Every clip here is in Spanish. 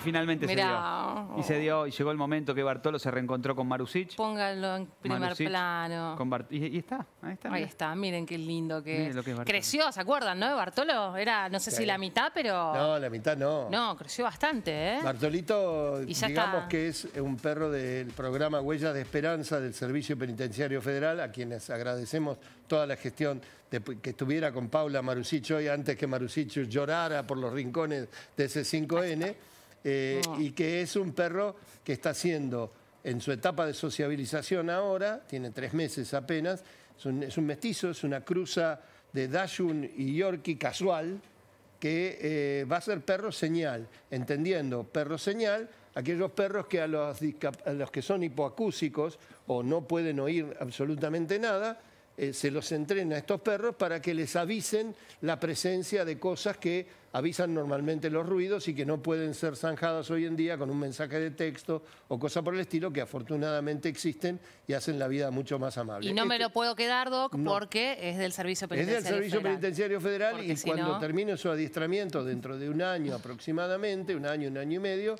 finalmente se dio. Y se dio, y llegó el momento que Bartolo se reencontró con Marusich. Pónganlo en primer plano. y, está, ahí está. Ahí está, miren qué lindo que, Creció, ¿se acuerdan, no? Bartolo era, no sé si la mitad, pero... No, la mitad no. No, creció bastante, ¿eh? Bartolito, digamos que es un perro del programa Huellas de Esperanza del Servicio Penitenciario Federal, a quienes agradecemos toda la gestión que estuviera con Paula Marusich hoy, antes que Marusich llorara por los rincones de ese 5N. Eh, ah. y que es un perro que está siendo en su etapa de sociabilización ahora, tiene tres meses apenas, es un, mestizo, es una cruza de Dachshund y Yorkie casual, que eh, va a ser perro señal, entendiendo perro señal, aquellos perros que a los que son hipoacúsicos o no pueden oír absolutamente nada, eh, se los entrena a estos perros para que les avisen la presencia de cosas que avisan normalmente los ruidos y que no pueden ser zanjadas hoy en día con un mensaje de texto o cosa por el estilo que afortunadamente existen y hacen la vida mucho más amable. Y no me este lo puedo quedar, Doc, porque es del Servicio Penitenciario Federal. Es del Servicio Penitenciario Federal y cuando termine su adiestramiento dentro de un año aproximadamente, un año, un año y medio,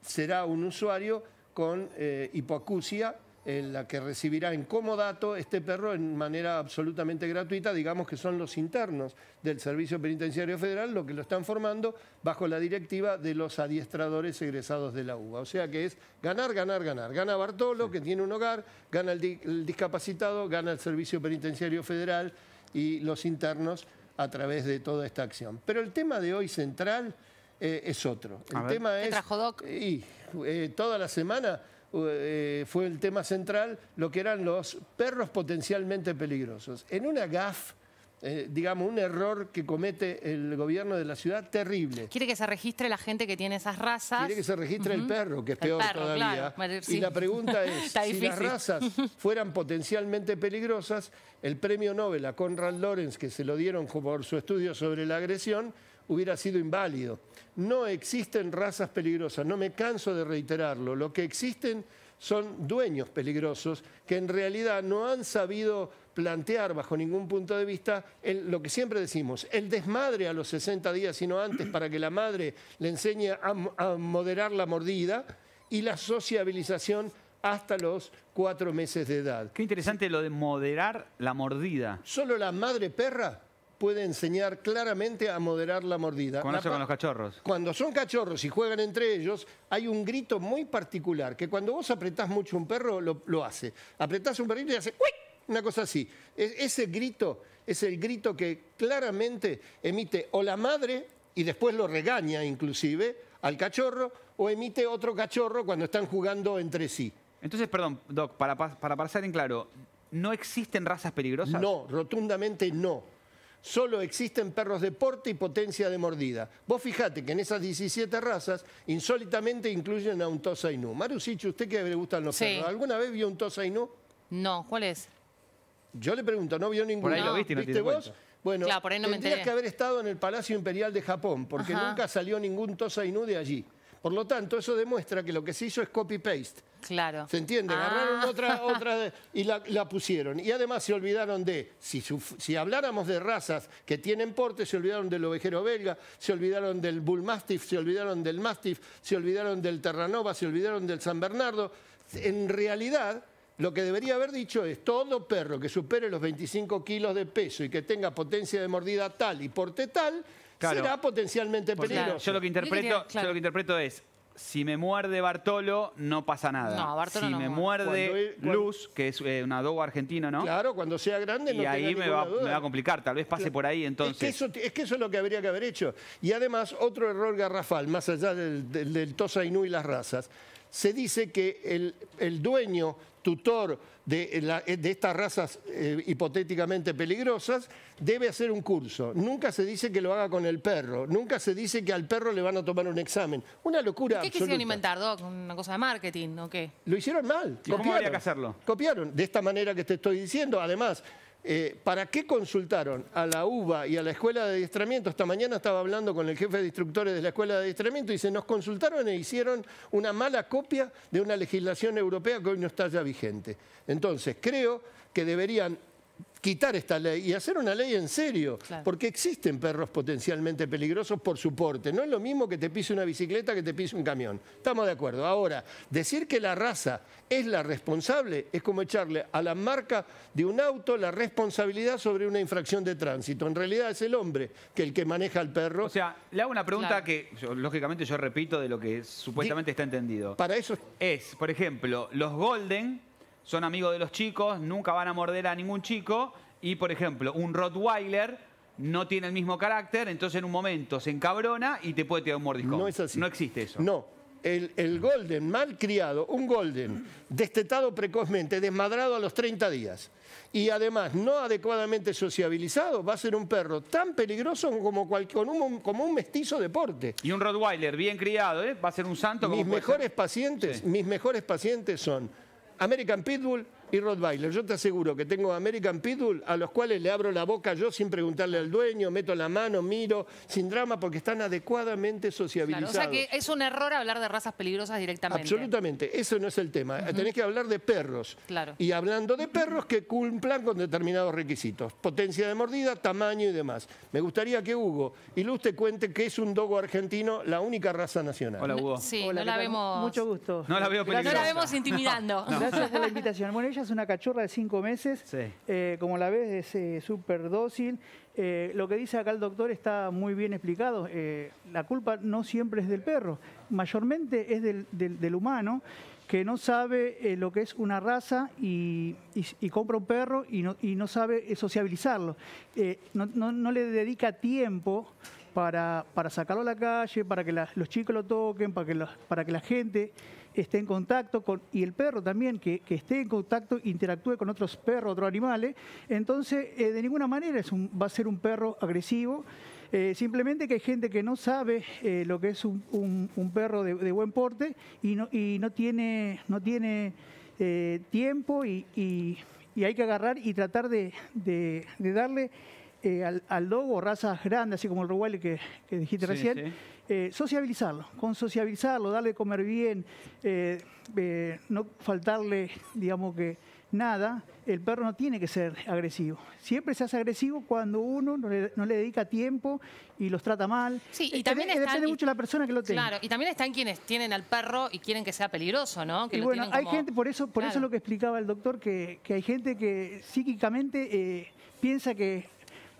será un usuario con eh, hipoacusia en la que recibirá en comodato este perro en manera absolutamente gratuita, digamos que son los internos del Servicio Penitenciario Federal lo que lo están formando bajo la directiva de los adiestradores egresados de la UBA. O sea que es ganar, ganar, ganar. Gana Bartolo, que tiene un hogar, gana el, discapacitado, gana el Servicio Penitenciario Federal y los internos a través de toda esta acción. Pero el tema de hoy central eh, es otro. El tema es... Y, eh, toda la semana eh, fue el tema central, lo que eran los perros potencialmente peligrosos. En una GAF, eh, digamos, un error que comete el gobierno de la ciudad terrible. Quiere que se registre la gente que tiene esas razas. Quiere que se registre el perro, que es peor todavía. Y la pregunta es, si las razas fueran potencialmente peligrosas, el premio Nobel a Conrad Lorenz, que se lo dieron por su estudio sobre la agresión, hubiera sido inválido. No existen razas peligrosas, no me canso de reiterarlo. Lo que existen son dueños peligrosos que en realidad no han sabido plantear bajo ningún punto de vista lo que siempre decimos, el desmadre a los 60 días, sino antes, para que la madre le enseñe a, a moderar la mordida y la sociabilización hasta los cuatro meses de edad. Qué interesante lo de moderar la mordida. Solo la madre perra puede enseñar claramente a moderar la mordida. Con eso con los cachorros. Cuando son cachorros y juegan entre ellos, hay un grito muy particular, que cuando vos apretás mucho un perro, lo, hace. Apretás un perrito y hace ¡Uy! Una cosa así. ese grito es el grito que claramente emite o la madre, y después lo regaña inclusive, al cachorro, o emite otro cachorro cuando están jugando entre sí. Entonces, perdón, Doc, para, para pasar en claro, ¿no existen razas peligrosas? No, rotundamente no solo existen perros de porte y potencia de mordida. Vos fijate que en esas 17 razas insólitamente incluyen a un tosainú. Inu. ¿usted qué le gustan los perros? ¿Alguna vez vio un Tosa No, ¿cuál es? Yo le pregunto, no vio ninguno. Por ahí lo viste, vos? Bueno, por tendrías que haber estado en el Palacio Imperial de Japón, porque nunca salió ningún tosainú de allí. Por lo tanto, eso demuestra que lo que se hizo es copy-paste. Claro. ¿Se entiende? Ah. Agarraron otra, otra y la, pusieron. Y además se olvidaron de, si, si, habláramos de razas que tienen porte, se olvidaron del ovejero belga, se olvidaron del bullmastiff, se olvidaron del mastiff, se olvidaron del terranova, se olvidaron del san bernardo. En realidad, lo que debería haber dicho es, todo perro que supere los 25 kilos de peso y que tenga potencia de mordida tal y porte tal, será potencialmente peligroso. Yo lo que interpreto, es si me muerde Bartolo, no pasa nada. si me muerde, Luz, que es eh, un adobo argentino, ¿no? Claro, cuando sea grande y ahí me va, a complicar, tal vez pase por ahí entonces. Es que, eso, es lo que habría que haber hecho. Y además, otro error garrafal, más allá del, tosainú y las razas, se dice que el, dueño, tutor de, de estas razas eh, hipotéticamente peligrosas, debe hacer un curso. Nunca se dice que lo haga con el perro. Nunca se dice que al perro le van a tomar un examen. Una locura ¿Qué quisieron inventar, Doc? ¿Una cosa de marketing o qué? Lo hicieron mal. ¿Cómo que hacerlo? Copiaron, de esta manera que te estoy diciendo. Además, eh, ¿Para qué consultaron a la UBA y a la Escuela de Adiestramiento? Esta mañana estaba hablando con el jefe de instructores de la Escuela de Adiestramiento y se nos consultaron e hicieron una mala copia de una legislación europea que hoy no está ya vigente. Entonces, creo que deberían quitar esta ley y hacer una ley en serio, porque existen perros potencialmente peligrosos por su porte. No es lo mismo que te pise una bicicleta que te pise un camión. Estamos de acuerdo. Ahora, decir que la raza es la responsable es como echarle a la marca de un auto la responsabilidad sobre una infracción de tránsito. En realidad es el hombre que el que maneja al perro. O sea, le hago una pregunta que lógicamente yo repito de lo que supuestamente está entendido. Para eso es, por ejemplo, los Golden son amigos de los chicos, nunca van a morder a ningún chico. Y, por ejemplo, un Rottweiler no tiene el mismo carácter, entonces en un momento se encabrona y te puede tirar un mordisco. No es así. No existe eso. No. El, el golden mal criado, un golden destetado precozmente, desmadrado a los 30 días y además no adecuadamente sociabilizado, va a ser un perro tan peligroso como, un, como un, mestizo deporte. Y un Rottweiler bien criado, ¿eh? va a ser un santo. Mis mejores pacientes, mis mejores pacientes son American Pitbull y Rottweiler. Yo te aseguro que tengo American Pitbull a los cuales le abro la boca yo sin preguntarle al dueño, meto la mano, miro, sin drama, porque están adecuadamente sociabilizados. o sea que es un error hablar de razas peligrosas directamente. Absolutamente, eso no es el tema. Tenés que hablar de perros. Claro. Y hablando de perros que cumplan con determinados requisitos. Potencia de mordida, tamaño y demás. Me gustaría que Hugo y te cuente que es un dogo argentino la única raza nacional. Hola, Hugo. Sí, no la vemos... Mucho gusto. No la veo peligrosa. No la vemos intimidando. Gracias por la invitación. Bueno, es una cachorra de cinco meses. Eh, como la ves, es eh, súper dócil. Eh, lo que dice acá el doctor está muy bien explicado. la culpa no siempre es del perro, mayormente es del, humano que no sabe lo que es una raza y, compra un perro y no, sabe sociabilizarlo. no, le dedica tiempo para, sacarlo a la calle, para que los chicos lo toquen, para que la gente esté en contacto con, y el perro también, que, esté en contacto, interactúe con otros perros, otros animales. Entonces, eh, de ninguna manera es un, va a ser un perro agresivo. Eh, simplemente que hay gente que no sabe eh, lo que es un, perro de, buen porte y no, y no tiene, no tiene tiempo y, y, hay que agarrar y tratar de, darle al, al, lobo razas grandes, así como el Roguale que, dijiste recién. Eh, sociabilizarlo, con sociabilizarlo, darle de comer bien, eh, eh, no faltarle, digamos que nada, el perro no tiene que ser agresivo. Siempre se hace agresivo cuando uno no le, dedica tiempo y los trata mal. Sí, y, también, depende mucho la persona que lo tenga. Claro, y también están quienes tienen al perro y quieren que sea peligroso, ¿no? Que y bueno, hay gente, por eso, por eso lo que explicaba el doctor, que, que hay gente que psíquicamente piensa que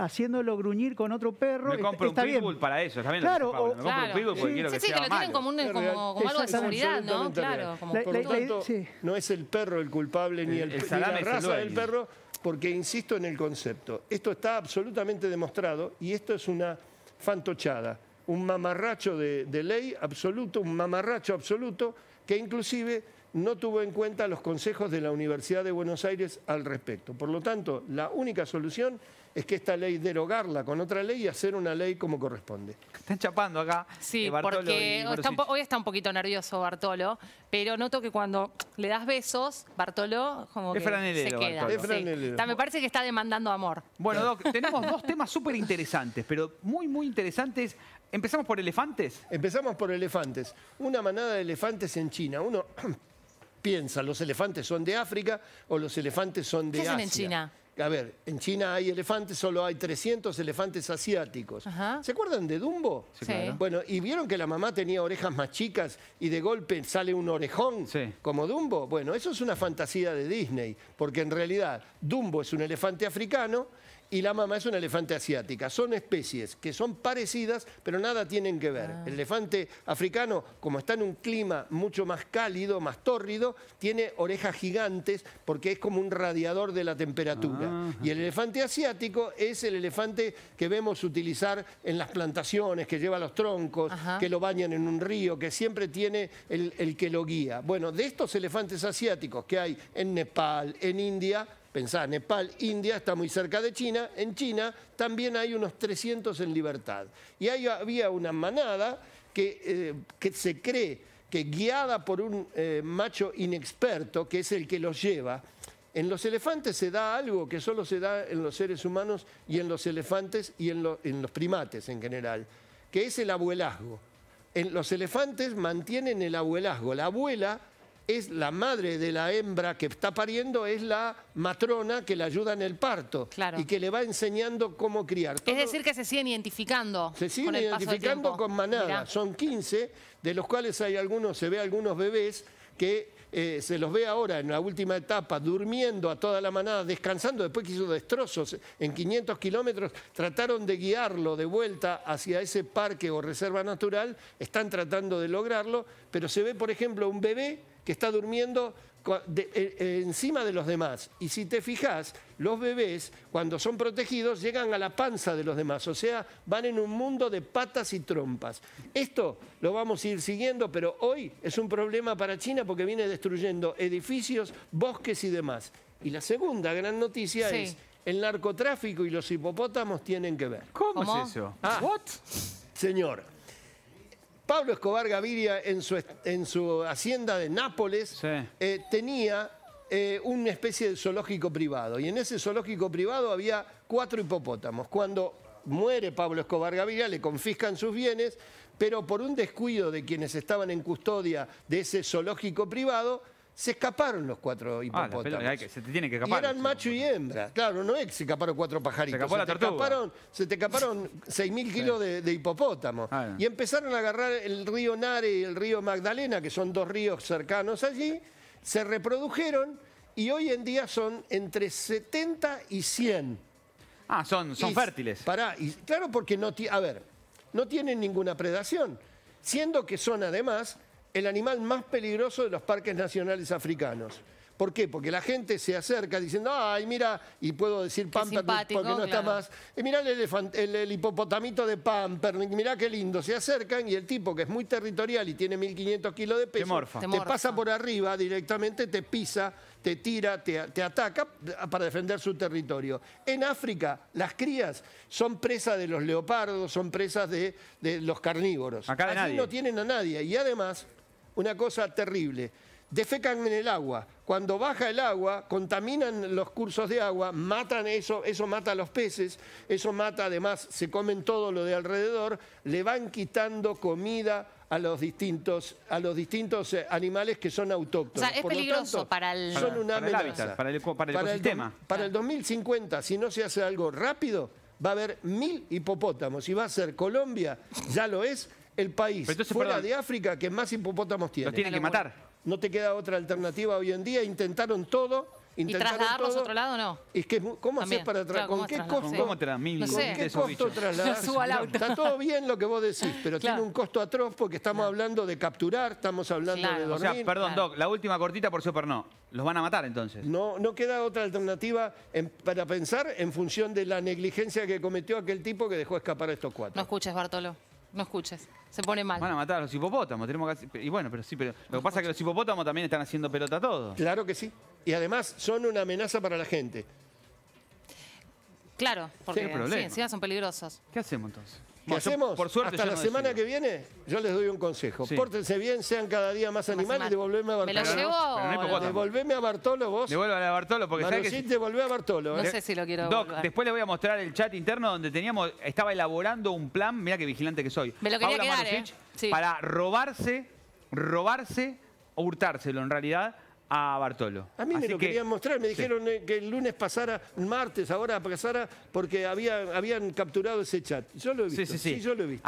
haciéndolo gruñir con otro perro. Me compro está un pitbull para eso, claro, Me claro. un pitbull porque sí, quiero que sí, que lo tienen como, algo de seguridad, ¿no? Claro, como por tanto, no es el perro el culpable ni, el, la raza del perro, porque insisto en el concepto. Esto está absolutamente demostrado y esto es una fantochada, un mamarracho de ley absoluto, un mamarracho absoluto que inclusive no tuvo en cuenta los consejos de la Universidad de Buenos Aires al respecto. Por lo tanto, la única solución es que esta ley derogarla con otra ley y hacer una ley como corresponde. Están chapando acá. Eh, sí, Bartolo porque hoy está un poquito nervioso Bartolo, pero noto que cuando le das besos, Bartolo como que se queda. Me parece que está demandando amor. Bueno, Doc, tenemos dos temas súper interesantes, pero muy, muy interesantes. ¿Empezamos por elefantes? Empezamos por elefantes. Una manada de elefantes en China. Uno piensa, ¿los elefantes son de África o los elefantes son de ¿Qué Asia? en China? A ver, en China hay elefantes, solo hay 300 elefantes asiáticos. ¿Se acuerdan de Dumbo? Sí, Bueno, y vieron que la mamá tenía orejas más chicas y de golpe sale un orejón como Dumbo. Bueno, eso es una fantasía de Disney, porque en realidad Dumbo es un elefante africano y la mamá es un elefante asiática. Son especies que son parecidas, pero nada tienen que ver. Ah. El elefante africano, como está en un clima mucho más cálido, más tórrido, tiene orejas gigantes porque es como un radiador de la temperatura. Ah. Y el elefante asiático es el elefante que vemos utilizar en las plantaciones, que lleva los troncos, que lo bañan en un río, que siempre tiene el, el que lo guía. Bueno, de estos elefantes asiáticos que hay en Nepal, en India, Pensá, Nepal, India, está muy cerca de China. En China también hay unos 300 en libertad. Y ahí había una manada que, eh, se cree que guiada por un eh, macho inexperto, que es el que los lleva, en los elefantes se da algo que solo se da en los seres humanos y en los elefantes y en, en los primates en general, que es el abuelazgo. En los elefantes mantienen el abuelazgo. La abuela es la madre de la hembra que está pariendo, es la matrona que le ayuda en el parto y que le va enseñando cómo criar. es decir, que se siguen identificando. Se siguen identificando con manada. Son 15, de los cuales hay algunos, se ve algunos bebés que eh, se los ve ahora en la última etapa durmiendo a toda la manada, descansando, después que hizo destrozos en 500 kilómetros, trataron de guiarlo de vuelta hacia ese parque o reserva natural, están tratando de lograrlo, pero se ve, por ejemplo, un bebé que está durmiendo e, e, encima de los demás. Y si te fijas, los bebés, cuando son protegidos, llegan a la panza de los demás, o sea, van en un mundo de patas y trompas. Esto lo vamos a ir siguiendo, pero hoy es un problema para China porque viene destruyendo edificios, bosques y demás. Y la segunda gran noticia es, el narcotráfico y los hipopótamos tienen que ver. ¿Cómo, es eso? Ah. Señor. Pablo Escobar Gaviria en su, en su hacienda de Nápoles eh, tenía eh, una especie de zoológico privado. Y en ese zoológico privado había cuatro hipopótamos. Cuando muere Pablo Escobar Gaviria, le confiscan sus bienes, pero por un descuido de quienes estaban en custodia de ese zoológico privado, se escaparon los cuatro ah, hipopótamos. Ah, se te tiene que escapar. eran macho y hembra. Claro, no es que se escaparon cuatro pajaritos. Se, te, escaparon, 6.000 kilos de, hipopótamo. Ah, y empezaron a agarrar el río Nare y el río Magdalena, que son dos ríos cercanos allí. Se reprodujeron y hoy en día son entre 70 y 100. Ah, son, son fértiles. para claro porque no, a ver, no tienen ninguna predación. Siendo que son además el animal más peligroso de los parques nacionales africanos. ¿Por qué? Porque la gente se acerca diciendo, ay, mira, y puedo decir Pampernick porque no está más. Y mira el, hipopotamito de Pampernick, mira qué lindo. Se acercan y el tipo que es muy territorial y tiene 1.500 kilos de peso, te, pasa por arriba directamente, te pisa, te tira, te, ataca para defender su territorio. En África, las crías son presas de los leopardos, son presas de, los carnívoros. Acá no tienen a nadie. Y además, una cosa terrible. Defecan en el agua. Cuando baja el agua, contaminan los cursos de agua, matan eso, eso mata a los peces, eso mata además, se comen todo lo de alrededor, le van quitando comida a los distintos, eh, animales que son autóctonos. O sea, es peligroso para el, hábitat, para el, ecosistema. para el 2050, si no se hace algo rápido, va a haber mil hipopótamos y va a ser Colombia, ya lo es, el país fuera de África que más hipopótamos tiene. Los tienen que matar. No te queda otra alternativa hoy en día. Intentaron todo. ¿Y trasladarlos a otro lado no? Es que, ¿Cómo haces para ¿Con qué ¿Cómo Está todo bien lo que vos decís, pero tiene un costo atroz porque estamos hablando de capturar, estamos hablando de O sea, perdón, Doc, la última cortita por super no. ¿Los van a matar entonces? No, no queda otra alternativa para pensar en función de la negligencia que cometió aquel tipo que dejó escapar a estos cuatro. No escuches, Bartolo. No escuches. Se pone mal. Van a matar a los hipopótamos. Y bueno, pero sí, pero lo que pasa es que los hipopótamos también están haciendo pelota todo. Claro que sí. Y además son una amenaza para la gente. Claro, porque sí, encima son peligrosos. ¿Qué hacemos entonces? ¿Qué hacemos? Por suerte, Hasta la semana que viene, yo les doy un consejo. Pórtense bien, sean cada día más, animales, y devolveme a Bartolo. Me lo llevo. devolveme a Bartolo vos. Devuélvale a Bartolo, porque sabes sí, que... devolvé a Bartolo. No ¿eh? sé si lo quiero Doc, después le voy a mostrar el chat interno donde teníamos, estaba elaborando un plan, mira qué vigilante que soy. Me lo quería quedar, eh. Para robarse, robarse, o hurtárselo en realidad, a Bartolo. A mí me lo querían mostrar, me dijeron eh, que el lunes pasara, martes ahora pasara, porque habían capturado ese chat. Yo lo he visto. Sí, sí, sí. yo lo he